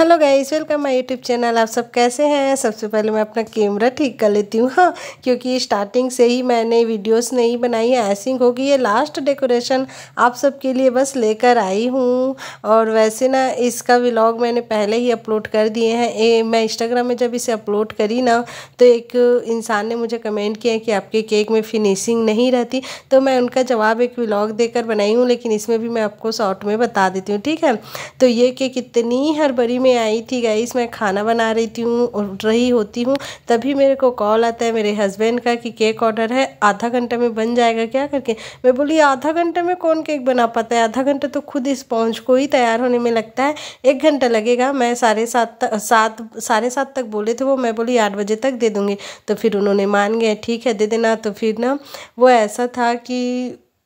hello guys welcome my YouTube channel आप सब कैसे हैं सबसे पहले मैं अपना कैमरा ठीक कर लेती हूँ हाँ क्योंकि स्टार्टिंग से ही मैंने वीडियोस नहीं बनाई है ऐसिंग होगी ये लास्ट डेकोरेशन आप सबके लिए बस लेकर आई हूँ और वैसे ना इसका व्लॉग मैंने पहले ही अपलोड कर दिए हैं ए, मैं इंस्टाग्राम में जब इसे अपलोड करी ना तो एक इंसान ने मुझे कमेंट किया कि आपके केक में फिनिशिंग नहीं रहती तो मैं उनका जवाब एक व्लॉग देकर बनाई हूँ लेकिन इसमें भी मैं आपको शॉर्ट में बता देती हूँ ठीक है तो ये केक इतनी हर बड़ी में में आई थी गाइस मैं खाना बना रही थी हूँ और रही होती हूँ तभी मेरे को कॉल आता है मेरे हस्बैंड का कि केक ऑर्डर है आधा घंटे में बन जाएगा क्या करके मैं बोली आधा घंटे में कौन केक बना पाता है आधा घंटा तो खुद इस पहुँच को ही तैयार होने में लगता है एक घंटा लगेगा मैं साढ़े सात सात साढ़े सात तक बोले थे वो मैं बोली आठ बजे तक दे दूँगी तो फिर उन्होंने मान गए ठीक है दे देना तो फिर ना वो ऐसा था कि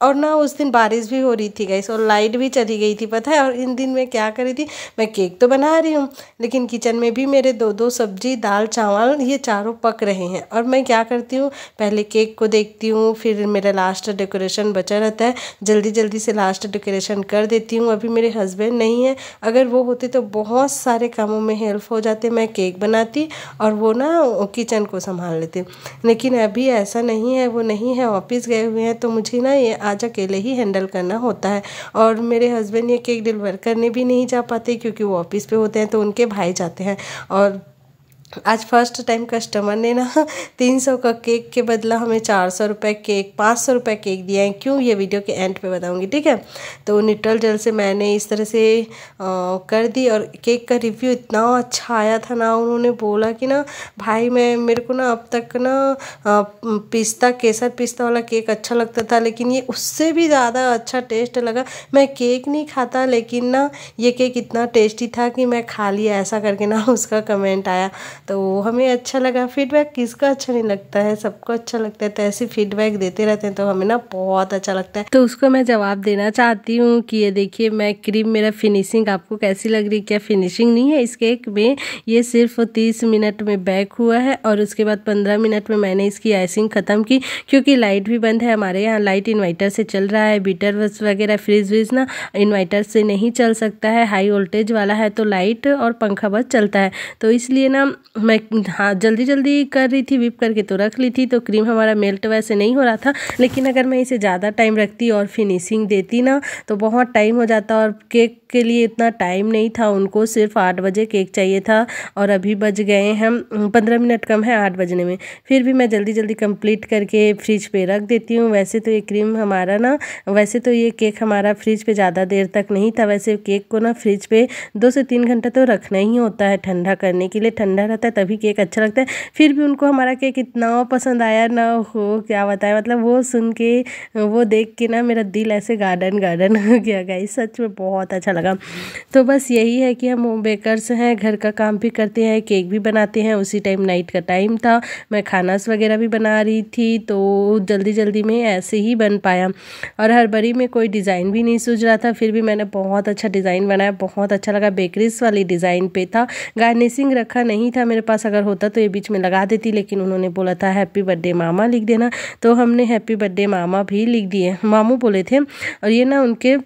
और ना उस दिन बारिश भी हो रही थी गई और लाइट भी चली गई थी पता है और इन दिन मैं क्या करी थी मैं केक तो बना रही हूँ लेकिन किचन में भी मेरे दो दो सब्जी दाल चावल ये चारों पक रहे हैं और मैं क्या करती हूँ पहले केक को देखती हूँ फिर मेरा लास्ट डेकोरेशन बचा रहता है जल्दी जल्दी से लास्ट डेकोरेशन कर देती हूँ अभी मेरे हस्बैंड नहीं है अगर वो होते तो बहुत सारे कामों में हेल्प हो जाते मैं केक बनाती और वो ना किचन को संभाल लेते लेकिन अभी ऐसा नहीं है वो नहीं है ऑफिस गए हुए हैं तो मुझे ना ये आज अकेले ही हैंडल करना होता है और मेरे हस्बैंड ये केक डिलीवर करने भी नहीं जा पाते क्योंकि वो ऑफिस पे होते हैं तो उनके भाई जाते हैं और आज फर्स्ट टाइम कस्टमर ने ना तीन सौ का केक के बदला हमें चार सौ रुपये केक पाँच सौ रुपये केक दिया है क्यों ये वीडियो के एंड पे बताऊंगी ठीक है तो निटल जल से मैंने इस तरह से आ, कर दी और केक का रिव्यू इतना अच्छा आया था ना उन्होंने बोला कि ना भाई मैं मेरे को ना अब तक ना पिस्ता केसर पिस्ता वाला केक अच्छा लगता था लेकिन ये उससे भी ज़्यादा अच्छा टेस्ट लगा मैं केक नहीं खाता लेकिन ना ये केक इतना टेस्टी था कि मैं खा लिया ऐसा करके ना उसका कमेंट आया तो हमें अच्छा लगा फीडबैक किसका अच्छा नहीं लगता है सबको अच्छा लगता है तो ऐसे फीडबैक देते रहते हैं तो हमें ना बहुत अच्छा लगता है तो उसको मैं जवाब देना चाहती हूँ कि ये देखिए मैं क्रीम मेरा फिनिशिंग आपको कैसी लग रही क्या फिनिशिंग नहीं है इस केक में ये सिर्फ तीस मिनट में बैक हुआ है और उसके बाद पंद्रह मिनट में मैंने इसकी आइसिंग ख़त्म की क्योंकि लाइट भी बंद है हमारे यहाँ लाइट इन्वर्टर से चल रहा है बीटर वगैरह फ्रिज व्रिज ना इन्वर्टर से नहीं चल सकता है हाई वोल्टेज वाला है तो लाइट और पंखा बस चलता है तो इसलिए ना मैं हाँ जल्दी जल्दी कर रही थी विप करके तो रख ली थी तो क्रीम हमारा मेल्ट तो वैसे नहीं हो रहा था लेकिन अगर मैं इसे ज़्यादा टाइम रखती और फिनिशिंग देती ना तो बहुत टाइम हो जाता और केक के लिए इतना टाइम नहीं था उनको सिर्फ आठ बजे केक चाहिए था और अभी बज गए हैं पंद्रह मिनट कम है आठ बजने में फिर भी मैं जल्दी जल्दी कंप्लीट करके फ्रिज पर रख देती हूँ वैसे तो ये क्रीम हमारा ना वैसे तो ये केक हमारा फ्रिज पर ज़्यादा देर तक नहीं था वैसे केक को ना फ्रिज पर दो से तीन घंटा तो रखना ही होता है ठंडा करने के लिए ठंडा रहता होता है तभी केक अच्छा लगता है फिर भी उनको हमारा केक इतना पसंद आया ना हो क्या बताया मतलब वो सुन के वो देख के ना मेरा दिल ऐसे गार्डन गार्डन हो गया गाइस सच में बहुत अच्छा लगा तो बस यही है कि हम बेकर्स हैं घर का काम भी करते हैं केक भी बनाते हैं उसी टाइम नाइट का टाइम था मैं खानास वगैरह भी बना रही थी तो जल्दी जल्दी में ऐसे ही बन पाया और हर बड़ी में कोई डिज़ाइन भी नहीं सूझ रहा था फिर भी मैंने बहुत अच्छा डिज़ाइन बनाया बहुत अच्छा लगा बेकरीज वाली डिज़ाइन पे था गार्निशिंग रखा नहीं था मेरे पास अगर होता तो ये बीच में लगा देती लेकिन उन्होंने बोला था हैप्पी बर्थडे मामा लिख देना तो हमने हैप्पी बर्थडे मामा भी लिख दिए मामू बोले थे और ये ना उनके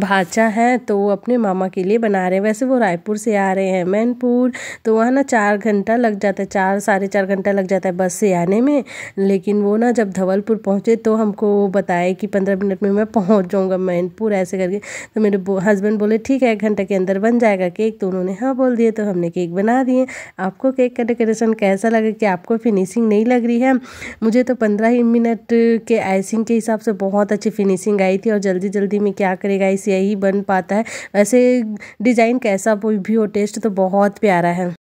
भाचा हैं तो वो अपने मामा के लिए बना रहे हैं वैसे वो रायपुर से आ रहे हैं मैनपुर तो वहाँ ना चार घंटा लग जाता है चार साढ़े चार घंटा लग जाता है बस से आने में लेकिन वो ना जब धवलपुर पहुँचे तो हमको बताए कि पंद्रह मिनट में मैं पहुँच जाऊँगा मैनपुर ऐसे करके तो मेरे हस्बैंड बोले ठीक है एक घंटे के अंदर बन जाएगा केक तो उन्होंने हाँ बोल दिए तो हमने केक बना दिए आपको केक का डेकोरेशन कैसा लगे कि आपको फिनिशिंग नहीं लग रही है मुझे तो पंद्रह ही मिनट के आइसिंग के हिसाब से बहुत अच्छी फिनिशिंग आई थी और जल्दी जल्दी में क्या करेगा आई यही बन पाता है वैसे डिज़ाइन कैसा भी हो टेस्ट तो बहुत प्यारा है